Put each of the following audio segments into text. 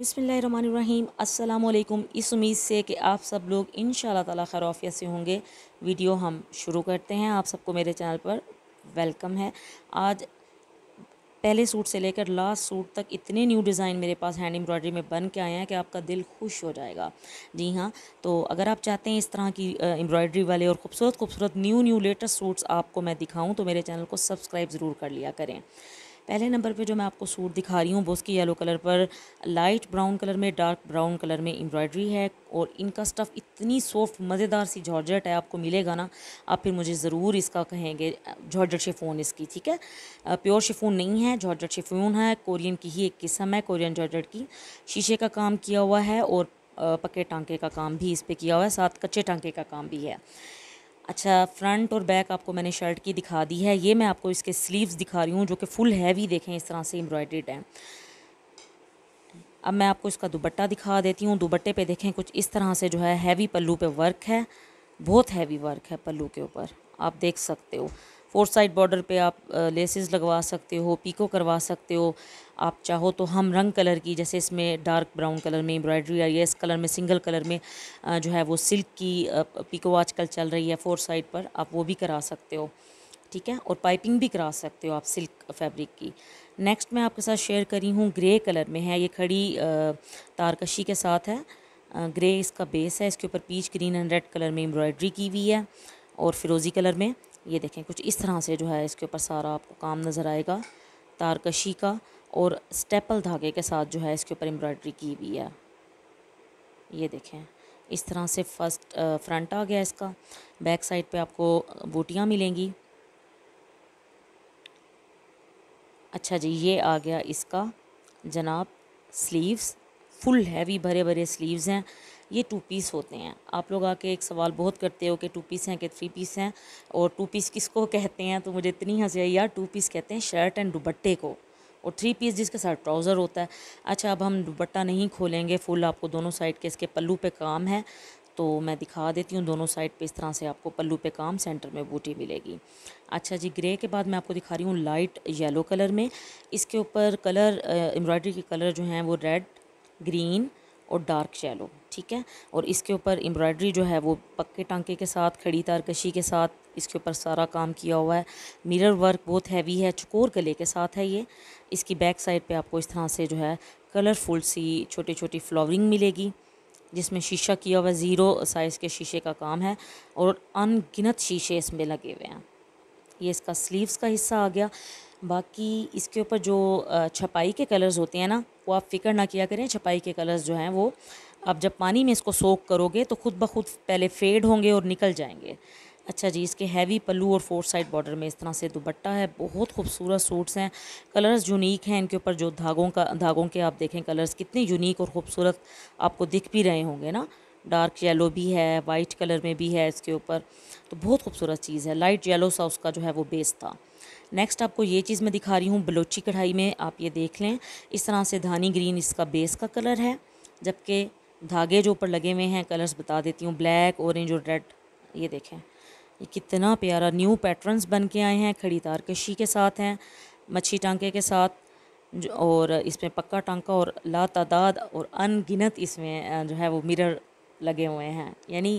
बसमीम अल्लाम इस उम्मीद से कि आप सब लोग इन ताला खैरफियत से होंगे वीडियो हम शुरू करते हैं आप सबको मेरे चैनल पर वेलकम है आज पहले सूट से लेकर लास्ट सूट तक इतने न्यू डिज़ाइन मेरे पास हैंड एम्ब्रॉयडरी में बन के आए हैं कि आपका दिल खुश हो जाएगा जी हाँ तो अगर आप चाहते हैं इस तरह की एम्ब्रॉयडरी वाले और खूबसूरत खूबसूरत न्यू न्यू लेटेस्ट सूट्स आपको मैं दिखाऊँ तो मेरे चैनल को सब्सक्राइब ज़रूर कर लिया करें पहले नंबर पे जो मैं आपको सूट दिखा रही हूँ वो उसकी येलो कलर पर लाइट ब्राउन कलर में डार्क ब्राउन कलर में एम्ब्रॉयडरी है और इनका स्टफ़ इतनी सॉफ्ट मज़ेदार सी जॉर्जेट है आपको मिलेगा ना आप फिर मुझे ज़रूर इसका कहेंगे जॉर्जेट शिफोन इसकी ठीक है प्योर शिफोन नहीं है जॉर्जेट शिफोन है कोरियन की ही एक किस्म है कोरियन जॉर्जेट की शीशे का काम किया हुआ है और पके टांके का काम भी इस पर किया हुआ है साथ कच्चे टांके का काम भी है अच्छा फ्रंट और बैक आपको मैंने शर्ट की दिखा दी है ये मैं आपको इसके स्लीव्स दिखा रही हूँ जो कि फुल हैवी देखें इस तरह से एम्ब्रॉयड्रीड है अब मैं आपको इसका दुबट्टा दिखा देती हूँ दुबट्टे पे देखें कुछ इस तरह से जो है हैवी पल्लू पे वर्क है बहुत हैवी वर्क है पल्लू के ऊपर आप देख सकते हो फोर साइड बॉर्डर पे आप लेसेस लगवा सकते हो पीको करवा सकते हो आप चाहो तो हम रंग कलर की जैसे इसमें डार्क ब्राउन कलर में एम्ब्रॉयडरी आई है इस कलर में सिंगल कलर में जो है वो सिल्क की पीको आजकल चल रही है फोर साइड पर आप वो भी करा सकते हो ठीक है और पाइपिंग भी करा सकते हो आप सिल्क फैब्रिक की नेक्स्ट मैं आपके साथ शेयर करी हूँ ग्रे कलर में है ये खड़ी तारकशी के साथ है ग्रे इसका बेस है इसके ऊपर peach green and red colour में एम्ब्रॉयडरी की हुई है और फिरोज़ी कलर में ये देखें कुछ इस तरह से जो है इसके ऊपर सारा आपको काम नज़र आएगा तारकशी का और स्टेपल धागे के साथ जो है इसके ऊपर एम्ब्रॉयडरी की हुई है ये देखें इस तरह से फर्स्ट फ्रंट आ गया इसका बैक साइड पे आपको बूटियाँ मिलेंगी अच्छा जी ये आ गया इसका जनाब स्लीव्स फुल हैवी भरे भरे स्लीव्स हैं ये टू पीस होते हैं आप लोग आके एक सवाल बहुत करते हो कि टू पीस हैं कि थ्री पीस हैं और टू पीस किसको कहते हैं तो मुझे इतनी हंसी आई यार टू पीस कहते हैं शर्ट एंड दुबट्टे को और थ्री पीस जिसके साथ ट्राउज़र होता है अच्छा अब हम दुबट्टा नहीं खोलेंगे फुल आपको दोनों साइड के इसके पल्लू पे काम है तो मैं दिखा देती हूँ दोनों साइड पे इस तरह से आपको पल्लू पे काम सेंटर में बूटी मिलेगी अच्छा जी ग्रे के बाद मैं आपको दिखा रही हूँ लाइट येलो कलर में इसके ऊपर कलर एम्ब्रॉयडरी के कलर जो हैं वो रेड ग्रीन और डार्क येलो ठीक है और इसके ऊपर एम्ब्रॉयडरी जो है वो पक्के टांके के साथ खड़ी तारकशी के साथ इसके ऊपर सारा काम किया हुआ है मिरर वर्क बहुत हैवी है चकोर गले के साथ है ये इसकी बैक साइड पे आपको इस तरह से जो है कलरफुल सी छोटी छोटी फ्लावरिंग मिलेगी जिसमें शीशा किया हुआ ज़ीरो साइज़ के शीशे का काम है और अनगिनत शीशे इसमें लगे हुए हैं ये इसका स्लीवस का हिस्सा आ गया बाकी इसके ऊपर जो छपाई के कलर्स होते हैं ना वो आप फ़िक्र ना किया करें छपाई के कलर्स जो हैं वो आप जब पानी में इसको सोक करोगे तो खुद ब खुद पहले फेड होंगे और निकल जाएंगे अच्छा जी इसके हैवी पल्लू और फोर साइड बॉर्डर में इस तरह से दुपट्टा है बहुत खूबसूरत सूट्स हैं कलर्स यूनिक हैं इनके ऊपर जो धागों का धागों के आप देखें कलर्स कितने यूनिक और खूबसूरत आपको दिख भी रहे होंगे ना डार्क येलो भी है वाइट कलर में भी है इसके ऊपर तो बहुत खूबसूरत चीज़ है लाइट येलो सा उसका जो है वो बेस था नेक्स्ट आपको ये चीज़ मैं दिखा रही हूँ बलोची कढ़ाई में आप ये देख लें इस तरह से धानी ग्रीन इसका बेस का कलर है जबकि धागे जो ऊपर लगे हुए हैं कलर्स बता देती हूँ ब्लैक ऑरेंज और रेड ये देखें ये कितना प्यारा न्यू पैटर्न्स बन के आए हैं खड़ी तार कशी के साथ हैं मच्छी टांके के साथ और इसमें पक्का टांका और ला तादाद और अनगिनत इसमें जो है वो मिरर लगे हुए हैं यानी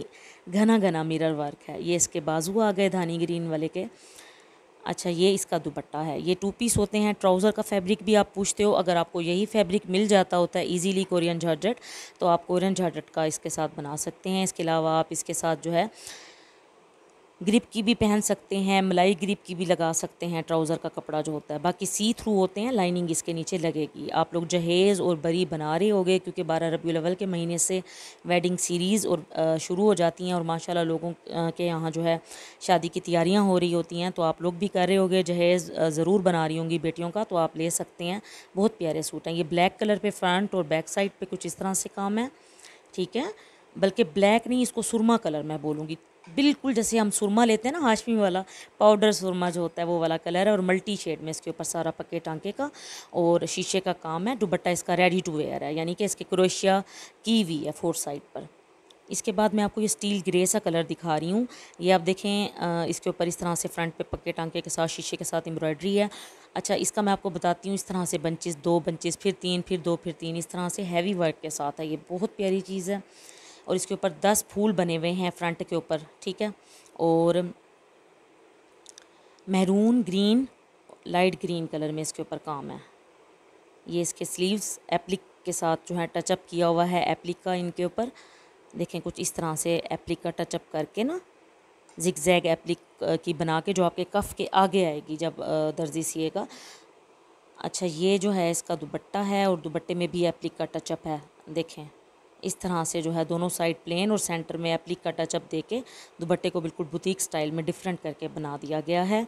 घना घना मिरर वर्क है ये इसके बाजू आ गए धानी ग्रीन वाले के अच्छा ये इसका दुपट्टा है ये टू पीस होते हैं ट्राउज़र का फैब्रिक भी आप पूछते हो अगर आपको यही फैब्रिक मिल जाता होता है इजीली कोरियन झारजट तो आप कोरियन झारजट का इसके साथ बना सकते हैं इसके अलावा आप इसके साथ जो है ग्रिप की भी पहन सकते हैं मलाई ग्रिप की भी लगा सकते हैं ट्राउज़र का कपड़ा जो होता है बाकी सी थ्रू होते हैं लाइनिंग इसके नीचे लगेगी आप लोग जहेज़ और बरी बना रहे गए क्योंकि बारह रबी अवल के महीने से वेडिंग सीरीज़ और शुरू हो जाती हैं और माशाल्लाह लोगों के यहाँ जो है शादी की तैयारियाँ हो रही होती हैं तो आप लोग भी कर रहे होगे जहेज़ ज़रूर बना रही होंगी बेटियों का तो आप ले सकते हैं बहुत प्यारे सूट हैं ये ब्लैक कलर पर फ्रंट और बैक साइड पर कुछ इस तरह से काम है ठीक है बल्कि ब्लैक नहीं इसको सुरमा कलर मैं बोलूँगी बिल्कुल जैसे हम सुरमा लेते हैं ना हाशमी वाला पाउडर सुरमा जो होता है वो वाला कलर है और मल्टी शेड में इसके ऊपर सारा पक्के टांके का और शीशे का काम है दुबट्टा इसका रेडी टू वेयर है यानी कि इसके क्रोशिया की हुई है फोर साइड पर इसके बाद मैं आपको ये स्टील ग्रे सा कलर दिखा रही हूँ ये आप देखें इसके ऊपर इस तरह से फ्रंट पे पक्के टांके के साथ शीशे के साथ एम्ब्रॉयडरी है अच्छा इसका मैं आपको बताती हूँ इस तरह से बंचेस दो बंचेस फिर तीन फिर दो फिर तीन इस तरह से हैवी वर्क के साथ है ये बहुत प्यारी चीज़ है और इसके ऊपर दस फूल बने हुए हैं फ्रंट के ऊपर ठीक है और महरून ग्रीन लाइट ग्रीन कलर में इसके ऊपर काम है ये इसके स्लीव्स एप्लिक के साथ जो है टचअप किया हुआ है एप्लिक का इनके ऊपर देखें कुछ इस तरह से एप्लिक का टचअप करके ना जिक जैग एप्लिक की बना के जो आपके कफ़ के आगे आएगी जब दर्जी सिएगा अच्छा ये जो है इसका दुबट्टा है और दुबट्टे में भी एप्लिक का टचअप है देखें इस तरह से जो है दोनों साइड प्लेन और सेंटर में एप्लिक का टचअप दे के दुपट्टे को बिल्कुल बुटीक स्टाइल में डिफरेंट करके बना दिया गया है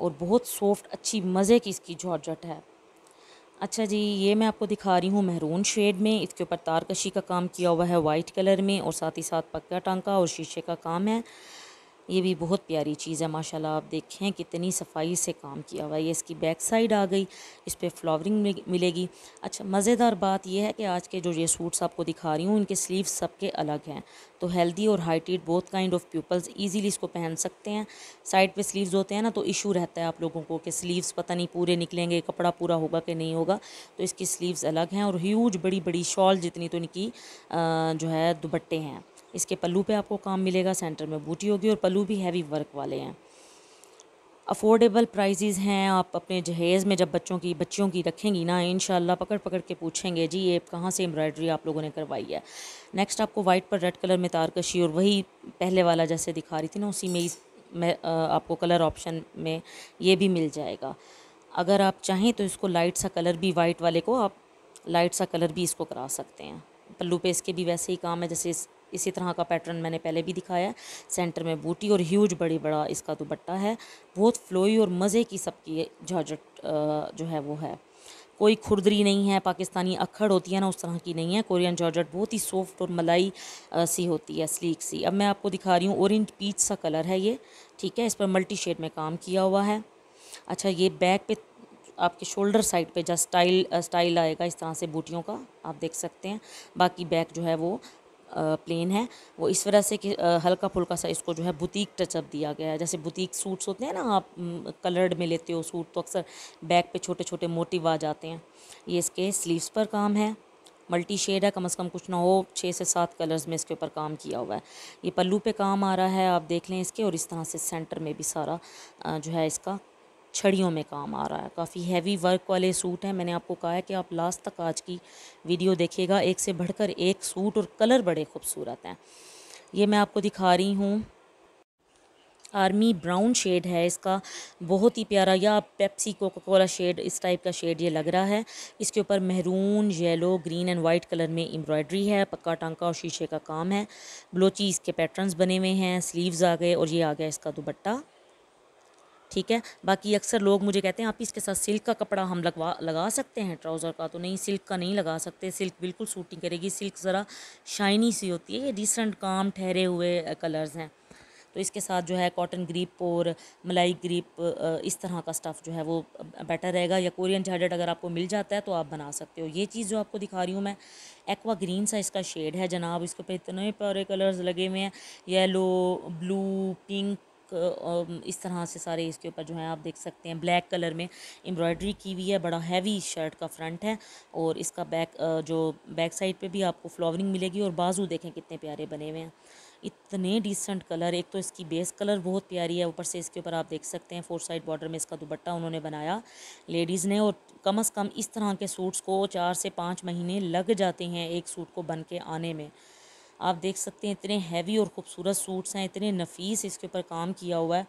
और बहुत सॉफ्ट अच्छी मज़े की इसकी जॉर्जट है अच्छा जी ये मैं आपको दिखा रही हूँ महरून शेड में इसके ऊपर तारकशी का काम किया हुआ है वाइट कलर में और साथ ही साथ पक्का टांका और शीशे का काम है ये भी बहुत प्यारी चीज़ है माशाल्लाह आप देखें कितनी सफाई से काम किया हुआ है ये इसकी बैक साइड आ गई इस पर फ्लावरिंग मिलेगी अच्छा मज़ेदार बात यह है कि आज के जो ये सूट्स आपको दिखा रही हूँ इनके स्लीव सबके अलग हैं तो हेल्दी और हाइटेड बहुत काइंड ऑफ पीपल्स ईजीली इसको पहन सकते हैं साइड पर स्लीव होते हैं ना तो इशू रहता है आप लोगों को कि स्लीवस पता नहीं पूरे निकलेंगे कपड़ा पूरा होगा कि नहीं होगा तो इसकी स्लीवस अलग हैं और ह्यूज बड़ी बड़ी शॉल जितनी तो इनकी जो है दुपट्टे हैं इसके पल्लू पे आपको काम मिलेगा सेंटर में बूटी होगी और पल्लू भी हैवी वर्क वाले हैं अफोर्डेबल प्राइजेज़ हैं आप अपने जहेज़ में जब बच्चों की बच्चियों की रखेंगी ना इन पकड़ पकड़ के पूछेंगे जी ये कहाँ से एम्ब्रॉयडरी आप लोगों ने करवाई है नेक्स्ट आपको वाइट पर रेड कलर में तारकशी और वही पहले वाला जैसे दिखा रही थी ना उसी में में आपको कलर ऑप्शन में ये भी मिल जाएगा अगर आप चाहें तो इसको लाइट सा कलर भी वाइट वाले को आप लाइट सा कलर भी इसको करा सकते हैं पल्लू पे इसके भी वैसे ही काम है जैसे इसी तरह का पैटर्न मैंने पहले भी दिखाया है सेंटर में बूटी और ह्यूज बड़ी बड़ा इसका दुपट्टा है बहुत फ्लोई और मज़े की सबकी झाजट जो है वो है कोई खुरदरी नहीं है पाकिस्तानी अखड़ होती है ना उस तरह की नहीं है कोरियन जॉर्जट बहुत ही सॉफ्ट और मलाई सी होती है स्लीक सी अब मैं आपको दिखा रही हूँ ऑरेंज पीच सा कलर है ये ठीक है इस पर मल्टी शेड में काम किया हुआ है अच्छा ये बैक पे आपके शोल्डर साइड पे जस्ट स्टाइल स्टाइल आएगा इस तरह से बूटियों का आप देख सकते हैं बाकी बैक जो है वो प्लेन है वो इस वजह से कि हल्का फुल्का सा इसको जो है बुटीक टचअप दिया गया है जैसे बुटीक सूट्स होते हैं ना आप कलर्ड में लेते हो सूट तो अक्सर बैक पे छोटे छोटे मोटिव आ जाते हैं ये इसके स्लीव्स पर काम है मल्टी शेड है कम से कम कुछ ना हो छः से सात कलर्स में इसके ऊपर काम किया हुआ है ये पल्लू पे काम आ रहा है आप देख लें इसके और इस तरह से सेंटर में भी सारा जो है इसका छड़ियों में काम आ रहा है काफ़ी हैवी वर्क वाले सूट हैं मैंने आपको कहा है कि आप लास्ट तक आज की वीडियो देखिएगा एक से बढ़कर एक सूट और कलर बड़े खूबसूरत हैं ये मैं आपको दिखा रही हूँ आर्मी ब्राउन शेड है इसका बहुत ही प्यारा या पेप्सी कोका कोला शेड इस टाइप का शेड ये लग रहा है इसके ऊपर महरून yellow green and white colour में एम्ब्रॉयडरी है पक्का टांका और शीशे का काम है ब्लोची इसके पैटर्न्स बने हुए हैं स्लीव्स आ गए और ये आ गया इसका दुपट्टा ठीक है बाकी अक्सर लोग मुझे कहते हैं आप इसके साथ सिल्क का कपड़ा हम लगवा लगा सकते हैं ट्राउज़र का तो नहीं सिल्क का नहीं लगा सकते सिल्क बिल्कुल सूटिंग करेगी सिल्क ज़रा शाइनी सी होती है ये डिसेंट काम ठहरे हुए कलर्स हैं तो इसके साथ जो है कॉटन ग्रीप और मलाई ग्रीप इस तरह का स्टफ़ जो है वो बेटर रहेगा या कोरियन जर्डेड अगर आपको मिल जाता है तो आप बना सकते हो ये चीज़ जो आपको दिखा रही हूँ मैं एक्वा ग्रीन सा इसका शेड है जनाब इसके ऊपर इतने प्यारे कलर्स लगे हुए हैं येलो ब्लू पिंक इस तरह से सारे इसके ऊपर जो है आप देख सकते हैं ब्लैक कलर में एम्ब्रॉयडरी की हुई है बड़ा हैवी शर्ट का फ्रंट है और इसका बैक जो बैक साइड पे भी आपको फ्लावरिंग मिलेगी और बाजू देखें कितने प्यारे बने हुए हैं इतने डिसेंट कलर एक तो इसकी बेस कलर बहुत प्यारी है ऊपर से इसके ऊपर आप देख सकते हैं फोर साइड बॉर्डर में इसका दुपट्टा उन्होंने बनाया लेडीज़ ने और कम अज़ कम इस तरह के सूट्स को चार से पाँच महीने लग जाते हैं एक सूट को बन के आने में आप देख सकते हैं इतने हैवी और ख़ूबसूरत सूट्स हैं इतने नफीस इसके ऊपर काम किया हुआ है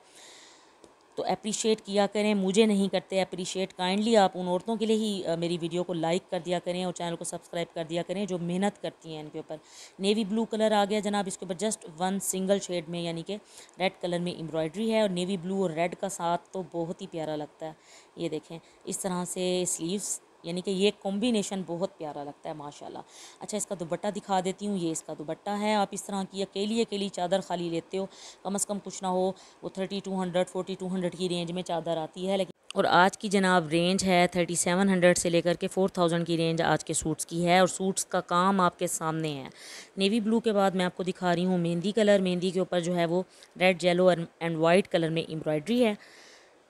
तो अप्रिशिएट किया करें मुझे नहीं करते अप्रिशिएट काइंडली आप उन औरतों के लिए ही मेरी वीडियो को लाइक कर दिया करें और चैनल को सब्सक्राइब कर दिया करें जो मेहनत करती हैं इनके ऊपर नेवी ब्लू कलर आ गया जनाब इसके ऊपर जस्ट वन सिंगल शेड में यानी कि रेड कलर में एम्ब्रॉयडरी है और नेवी ब्लू और रेड का साथ तो बहुत ही प्यारा लगता है ये देखें इस तरह से स्लीव्स यानी कि ये कॉम्बिनेशन बहुत प्यारा लगता है माशाल्लाह अच्छा इसका दुबट्टा दिखा देती हूँ ये इसका दुबट्टा है आप इस तरह की अकेली अकेली चादर खाली लेते हो कम अज़ कम कुछ ना हो वो thirty two hundred forty two hundred की रेंज में चादर आती है लेकिन और आज की जनाब रेंज है थर्टी सेवन हंड्रेड से लेकर के फ़ोर थाउजेंड की रेंज आज के सूट्स की है और सूट्स का काम आपके सामने है नेवी ब्लू के बाद मैं आपको दिखा रही हूँ मेहंदी कलर मेहंदी के ऊपर जो है वो red yellow and white colour में एम्ब्रॉयड्री है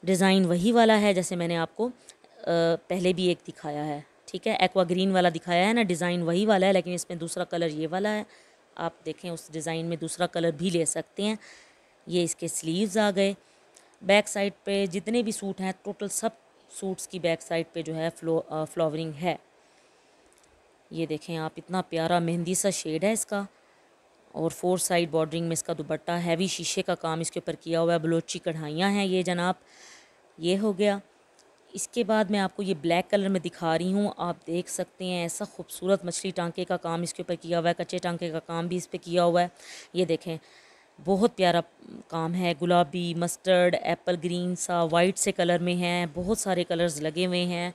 डिज़ाइन वही वाला है जैसे मैंने आपको पहले भी एक दिखाया है ठीक है एक्वा ग्रीन वाला दिखाया है ना डिज़ाइन वही वाला है लेकिन इसमें दूसरा कलर ये वाला है आप देखें उस डिज़ाइन में दूसरा कलर भी ले सकते हैं ये इसके स्लीव्स आ गए बैक साइड पे जितने भी सूट हैं टोटल सब सूट्स की बैक साइड पे जो है फ्लो फ्लावरिंग है ये देखें आप इतना प्यारा मेहंदी सा शेड है इसका और फोर साइड बॉर्डरिंग में इसका दुपट्टा हैवी शीशे का काम इसके ऊपर किया हुआ है बलोची कढ़ाइयाँ हैं ये जनाब ये हो गया इसके बाद मैं आपको ये ब्लैक कलर में दिखा रही हूँ आप देख सकते हैं ऐसा खूबसूरत मछली टांके का काम इसके ऊपर किया हुआ है कच्चे टांके का काम भी इस पर किया हुआ है ये देखें बहुत प्यारा काम है गुलाबी मस्टर्ड एप्पल ग्रीन सा वाइट से कलर में है बहुत सारे कलर्स लगे हुए हैं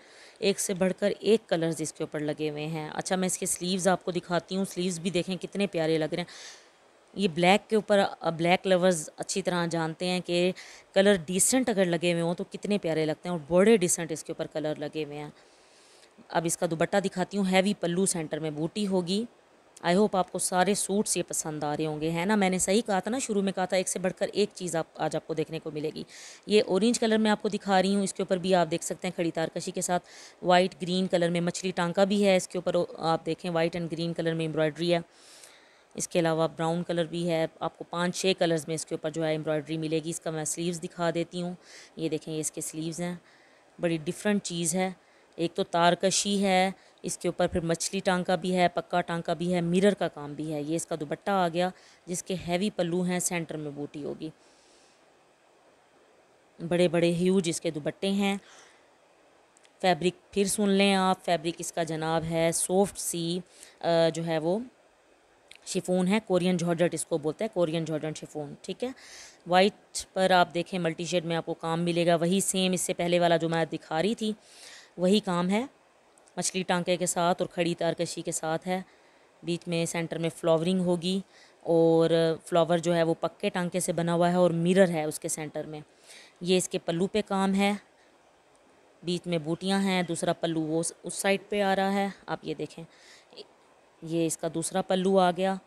एक से बढ़कर एक कलर्स इसके ऊपर लगे हुए हैं अच्छा मैं इसके स्लीव्स आपको दिखाती हूँ स्लीव्स भी देखें कितने प्यारे लग रहे हैं ये ब्लैक के ऊपर ब्लैक लवर्स अच्छी तरह जानते हैं कि कलर डिसेंट अगर लगे हुए हों तो कितने प्यारे लगते हैं और बड़े डिसेंट इसके ऊपर कलर लगे हुए हैं अब इसका दुबट्टा दिखाती हूँ हैवी पल्लू सेंटर में बूटी होगी आई होप आपको सारे सूट्स ये पसंद आ रहे होंगे है ना मैंने सही कहा था ना शुरू में कहा था एक से बढ़कर एक चीज़ आप आज आपको देखने को मिलेगी ये ऑरेंज कलर में आपको दिखा रही हूँ इसके ऊपर भी आप देख सकते हैं खड़ी तारकशी के साथ वाइट ग्रीन कलर में मछली टांका भी है इसके ऊपर आप देखें वाइट एंड ग्रीन कलर में एम्ब्रॉयड्री है इसके अलावा ब्राउन कलर भी है आपको पाँच छः कलर्स में इसके ऊपर जो है एम्ब्रॉयडरी मिलेगी इसका मैं स्लीव्स दिखा देती हूँ ये देखें ये इसके स्लीव्स हैं बड़ी डिफरेंट चीज़ है एक तो तारकशी है इसके ऊपर फिर मछली टांका भी है पक्का टांका भी है मिरर का काम भी है ये इसका दुपट्टा आ गया जिसके हैवी पल्लू हैं सेंटर में बूटी होगी बड़े बड़े ह्यूज इसके दुपट्टे हैं फैब्रिक फिर सुन लें आप फैब्रिक इसका जनाब है सॉफ्ट सी जो है वो शिफोन है कोरियन जॉर्जट इसको बोलते हैं कोरियन जॉर्जट शिफोन ठीक है वाइट पर आप देखें मल्टी शेड में आपको काम मिलेगा वही सेम इससे पहले वाला जो मैं दिखा रही थी वही काम है मछली टांके के साथ और खड़ी तारकशी के साथ है बीच में सेंटर में फ्लावरिंग होगी और फ्लावर जो है वो पक्के टांके से बना हुआ है और मिरर है उसके सेंटर में ये इसके पल्लू पे काम है बीच में बूटियां हैं दूसरा पल्लू वो उस साइड पे आ रहा है आप ये देखें ये इसका दूसरा पल्लू आ गया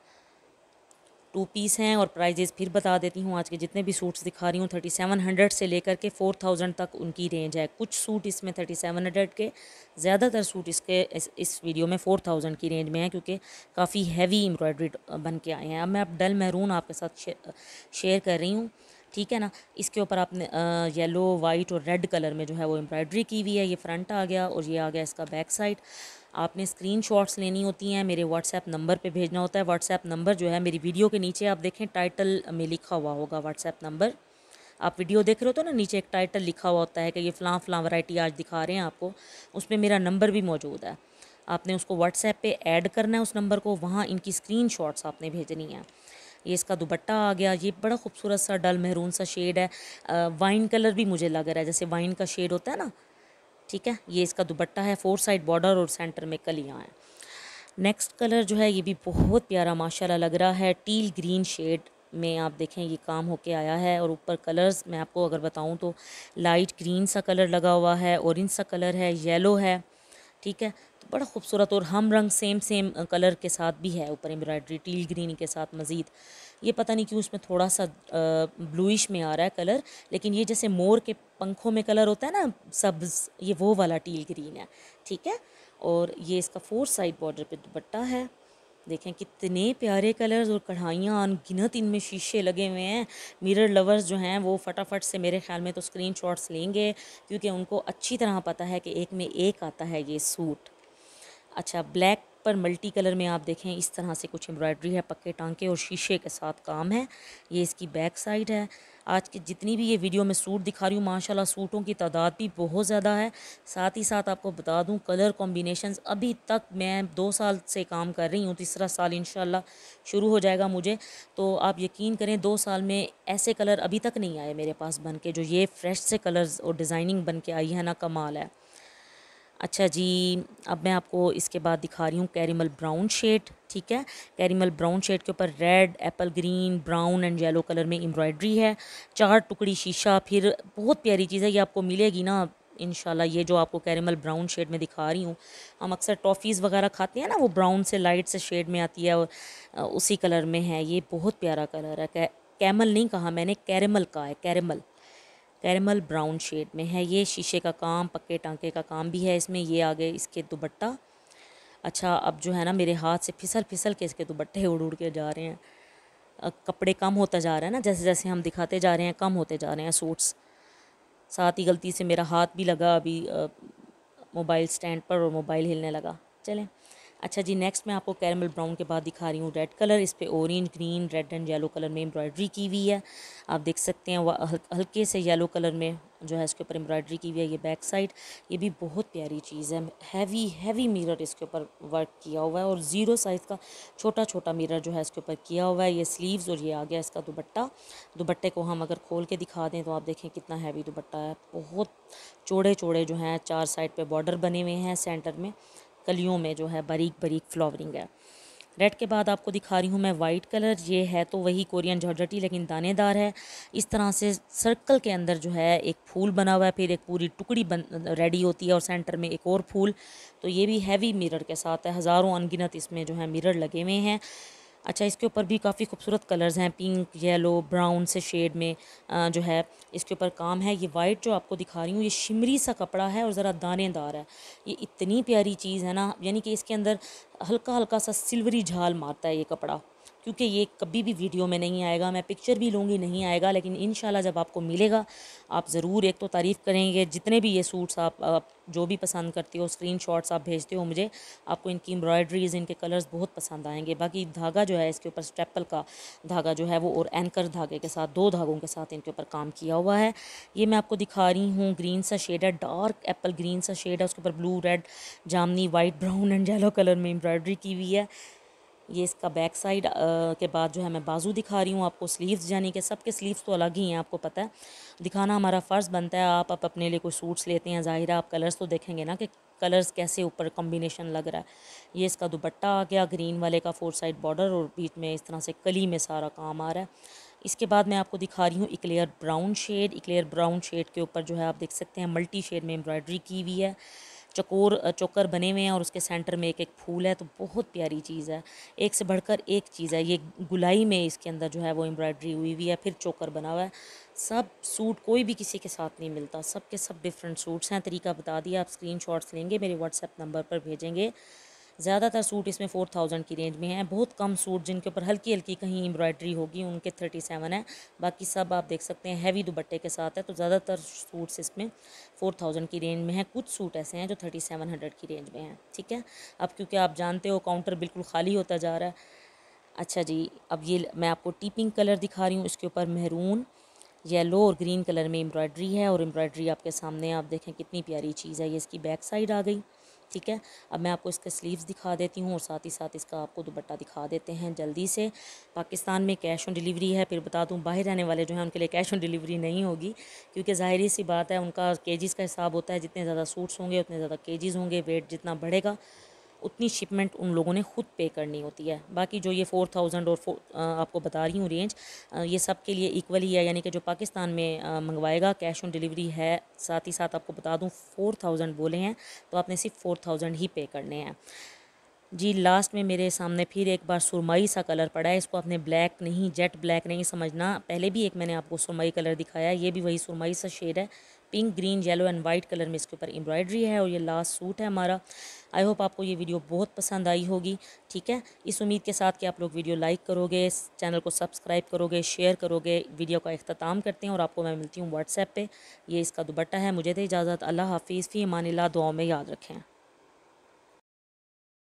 टू पीस हैं और प्राइजेज़ फिर बता देती हूँ आज के जितने भी सूट्स दिखा रही हूँ थर्टी सेवन हंड्रेड से लेकर के फोर थाउजेंड तक उनकी रेंज है कुछ सूट इसमें थर्टी सेवन हंड्रेड के ज़्यादातर सूट इसके इस, इस वीडियो में फ़ोर थाउजेंड की रेंज में है क्योंकि काफ़ी हैवी एम्ब्रॉयड्री बन के आए हैं अब मैं अब डल महरून आपके साथ शे, शेयर कर रही हूँ ठीक है ना इसके ऊपर आपने येलो वाइट और रेड कलर में जो है वो एम्ब्रॉयडरी की हुई है ये फ्रंट आ गया और ये आ गया इसका बैक साइड आपने स्क्रीन शॉट्स लेनी होती हैं मेरे व्हाट्सएप नंबर पे भेजना होता है व्हाट्सएप नंबर जो है मेरी वीडियो के नीचे आप देखें टाइटल में लिखा हुआ होगा व्हाट्सएप नंबर आप वीडियो देख रहे हो तो ना नीचे एक टाइटल लिखा हुआ होता है कि ये फ़लाँ फ़लाँ वैराइटी आज दिखा रहे हैं आपको उसमें मेरा नंबर भी मौजूद है आपने उसको व्हाट्सएप पे ऐड करना है उस नंबर को वहाँ इनकी स्क्रीन आपने भेजनी है ये इसका दुपट्टा आ गया ये बड़ा खूबसूरत सा डल महरून सा शेड है वाइन कलर भी मुझे लग रहा है जैसे वाइन का शेड होता है ना ठीक है ये इसका दुपट्टा है फोर साइड बॉर्डर और सेंटर में कलियाँ हैं नेक्स्ट कलर जो है ये भी बहुत प्यारा माशाला लग रहा है टील ग्रीन शेड में आप देखें ये काम होके आया है और ऊपर कलर्स मैं आपको अगर बताऊं तो लाइट ग्रीन सा कलर लगा हुआ है ऑरेंज सा कलर है येलो है ठीक है बड़ा खूबसूरत और हम रंग सेम सेम कलर के साथ भी है ऊपर एम्ब्रॉयडरी टील ग्रीन के साथ मज़ीद ये पता नहीं क्यों उसमें थोड़ा सा ब्लूइश में आ रहा है कलर लेकिन ये जैसे मोर के पंखों में कलर होता है ना सब्ज़ ये वो वाला टील ग्रीन है ठीक है और ये इसका फोर साइड बॉर्डर पे दुपट्टा है देखें कितने प्यारे कलर्स और कढ़ाइयाँ अनगिनत इनमें शीशे लगे हुए हैं मिरर लवर्स जो हैं वो फटाफट से मेरे ख्याल में तो स्क्रीनशॉट्स लेंगे क्योंकि उनको अच्छी तरह पता है कि एक में एक आता है ये सूट अच्छा ब्लैक पर मल्टी कलर में आप देखें इस तरह से कुछ एम्ब्रॉयडरी है पक्के टांके और शीशे के साथ काम है ये इसकी बैक साइड है आज की जितनी भी ये वीडियो में सूट दिखा रही हूँ माशाल्लाह सूटों की तादाद भी बहुत ज़्यादा है साथ ही साथ आपको बता दूँ कलर कॉम्बिनेशन अभी तक मैं दो साल से काम कर रही हूँ तीसरा साल इन शुरू हो जाएगा मुझे तो आप यकीन करें दो साल में ऐसे कलर अभी तक नहीं आए मेरे पास बन के जो ये फ्रेश से कलर्स और डिज़ाइनिंग बन के आई है ना कमाल है अच्छा जी अब मैं आपको इसके बाद दिखा रही हूँ कैरीमल ब्राउन शेड ठीक है कैरीमल ब्राउन शेड के ऊपर red apple green brown and yellow colour में एम्ब्रॉयडरी है चार टुकड़ी शीशा फिर बहुत प्यारी चीज़ है ये आपको मिलेगी ना इन ये जो आपको कैरेमल ब्राउन शेड में दिखा रही हूँ हम अक्सर टॉफ़ीज़ वगैरह खाते हैं ना वो ब्राउन से लाइट से शेड में आती है और उसी कलर में है ये बहुत प्यारा कलर है कैमल नहीं कहा मैंने कैरेमल कहा है कैरेमल कैरमल ब्राउन शेड में है ये शीशे का काम पक्के टांके का काम भी है इसमें ये आ गए इसके दुबट्टा अच्छा अब जो है ना मेरे हाथ से फिसल फिसल के इसके दुबट्टे उड़ उड़ के जा रहे हैं कपड़े कम होता जा रहा है ना जैसे जैसे हम दिखाते जा रहे हैं कम होते जा रहे हैं सूट्स साथ ही गलती से मेरा हाथ भी लगा अभी मोबाइल स्टैंड पर और मोबाइल हिलने लगा चलें अच्छा जी नेक्स्ट मैं आपको कैरमल ब्राउन के बाद दिखा रही हूँ रेड कलर इस पर orange green red and yellow colour में एम्ब्रॉयड्री की हुई है आप देख सकते हैं वह हल्के से येलो कलर में जो है इसके ऊपर एम्ब्रॉयड्री की हुई है ये बैक साइड ये भी बहुत प्यारी चीज़ है हैवी हैवी मिरर इसके ऊपर वर्क किया हुआ है और ज़ीरो साइज़ का छोटा छोटा मिरर जो है इसके ऊपर किया हुआ है ये स्लीव्स और ये आ गया इसका दुबट्टा दुबट्टे को हम अगर खोल के दिखा दें तो आप देखें कितना हैवी दुपट्टा है बहुत चौड़े चौड़े जो हैं चार साइड पर बॉर्डर बने हुए हैं सेंटर में कलियों में जो है बारीक बारीक फ्लावरिंग है रेड के बाद आपको दिखा रही हूँ मैं वाइट कलर ये है तो वही कोरियन जॉर्जटी लेकिन दानेदार है इस तरह से सर्कल के अंदर जो है एक फूल बना हुआ है फिर एक पूरी टुकड़ी बन रेडी होती है और सेंटर में एक और फूल तो ये भी हैवी मिरर के साथ है हज़ारों अनगिनत इसमें जो है मिरर लगे हुए हैं अच्छा इसके ऊपर भी काफ़ी खूबसूरत कलर्स हैं पिंक येलो ब्राउन से शेड में जो है इसके ऊपर काम है ये वाइट जो आपको दिखा रही हूँ ये शिमरी सा कपड़ा है और ज़रा दानेदार है ये इतनी प्यारी चीज़ है ना यानी कि इसके अंदर हल्का हल्का सा सिल्वरी झाल मारता है ये कपड़ा क्योंकि ये कभी भी वीडियो में नहीं आएगा मैं पिक्चर भी लूँगी नहीं आएगा लेकिन इन जब आपको मिलेगा आप ज़रूर एक तो तारीफ़ करेंगे जितने भी ये सूट्स आप, आप जो भी पसंद करते हो स्क्रीन आप भेजते हो मुझे आपको इनकी एम्ब्रॉयड्रीज इनके कलर्स बहुत पसंद आएंगे बाकी धागा जो है इसके ऊपर स्टेपल का धागा जो है वो और एंकर धागे के साथ दो धागों के साथ इनके ऊपर काम किया हुआ है ये मैं आपको दिखा रही हूँ ग्रीन सा शेड है डार्क एप्पल ग्रीन सा शेड है उसके ऊपर ब्लू रेड जामनी white brown and yellow colour में एम्ब्रॉयडरी की हुई है ये इसका बैक साइड के बाद जो है मैं बाजू दिखा रही हूँ आपको स्लीव्स यानी कि सबके स्लीव्स तो अलग ही हैं आपको पता है दिखाना हमारा फ़र्ज़ बनता है आप, आप अपने लिए कोई सूट्स लेते हैं ज़ाहिर आप कलर्स तो देखेंगे ना कि कलर्स कैसे ऊपर कॉम्बिनेशन लग रहा है ये इसका दुपट्टा आ गया ग्रीन वाले का फोर साइड बॉर्डर और बीच में इस तरह से कली में सारा काम आ रहा है इसके बाद मैं आपको दिखा रही हूँ eclair brown shade eclair brown shade के ऊपर जो है आप देख सकते हैं मल्टी शेड में एम्ब्रॉयडरी की हुई है चकोर चोकर बने हुए हैं और उसके सेंटर में एक एक फूल है तो बहुत प्यारी चीज़ है एक से बढ़कर एक चीज़ है ये गुलाई में इसके अंदर जो है वो एम्ब्रॉयडरी हुई हुई है फिर चोकर बना हुआ है सब सूट कोई भी किसी के साथ नहीं मिलता सब के सब डिफरेंट सूट्स हैं तरीका बता दिया आप स्क्रीन लेंगे मेरे व्हाट्सएप नंबर पर भेजेंगे ज़्यादातर सूट इसमें फ़ोर थाउजेंड की रेंज में है बहुत कम सूट जिनके ऊपर हल्की हल्की कहीं एम्ब्रॉयडरी होगी उनके थर्टी सेवन है बाकी सब आप देख सकते हैं हैवी दुपट्टे के साथ है तो ज़्यादातर सूट्स इसमें फ़ोर थाउजेंड की रेंज में है कुछ सूट ऐसे हैं जो थर्टी सेवन हंड्रेड की रेंज में हैं ठीक है अब क्योंकि आप जानते हो काउंटर बिल्कुल खाली होता जा रहा है अच्छा जी अब ये मैं आपको टीपिंग कलर दिखा रही हूँ इसके ऊपर महरून येलो और ग्रीन कलर में एम्ब्रॉयडरी है और एम्ब्रॉयडरी आपके सामने आप देखें कितनी प्यारी चीज़ है ये इसकी बैक साइड आ गई ठीक है अब मैं आपको इसके स्लीव्स दिखा देती हूँ और साथ ही साथ इसका आपको दुपट्टा दिखा देते हैं जल्दी से पाकिस्तान में कैश ऑन डिलीवरी है फिर बता दूँ बाहर रहने वाले जो हैं उनके लिए कैश ऑन डिलीवरी नहीं होगी क्योंकि ज़ाहरी सी बात है उनका केजीज़ का हिसाब होता है जितने ज़्यादा सूट्स होंगे उतने ज़्यादा केजीज़ होंगे वेट जितना बढ़ेगा उतनी शिपमेंट उन लोगों ने ख़ुद पे करनी होती है बाकी जो ये फोर थाउजेंड और आपको बता रही हूँ रेंज ये सब के लिए इक्वल ही है यानी कि जो पाकिस्तान में मंगवाएगा कैश ऑन डिलीवरी है साथ ही साथ आपको बता दूँ फोर थाउजेंड बोले हैं तो आपने सिर्फ फोर थाउजेंड ही पे करने हैं जी लास्ट में मेरे सामने फिर एक बार सुरमई सा कलर पड़ा है इसको आपने ब्लैक नहीं जेट ब्लैक नहीं समझना पहले भी एक मैंने आपको सुरमई कलर दिखाया ये भी वही सुरमई सा शेड है pink green yellow and white colour में इसके ऊपर एम्ब्रॉयडरी है और ये लास्ट सूट है हमारा आई होप आपको ये वीडियो बहुत पसंद आई होगी ठीक है इस उम्मीद के साथ कि आप लोग वीडियो लाइक करोगे चैनल को सब्सक्राइब करोगे शेयर करोगे वीडियो का अख्ताम करते हैं और आपको मैं मिलती हूँ व्हाट्सएप पर ये इसका दुबट्टा है मुझे तो इजाज़त अल्लाह हाफिज़ फ़ी मान दुआ में याद रखें